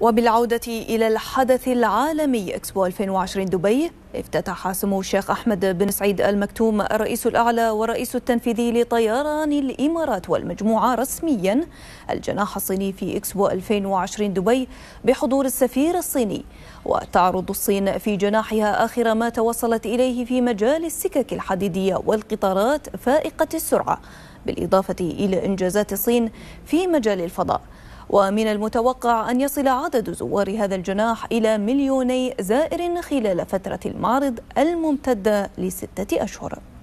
وبالعودة إلى الحدث العالمي إكسبو 2020 دبي افتتح سمو الشيخ أحمد بن سعيد المكتوم الرئيس الأعلى والرئيس التنفيذي لطيران الإمارات والمجموعة رسميا الجناح الصيني في إكسبو 2020 دبي بحضور السفير الصيني وتعرض الصين في جناحها آخر ما توصلت إليه في مجال السكك الحديدية والقطارات فائقة السرعة بالإضافة إلى إنجازات الصين في مجال الفضاء ومن المتوقع أن يصل عدد زوار هذا الجناح إلى مليوني زائر خلال فترة المعرض الممتدة لستة أشهر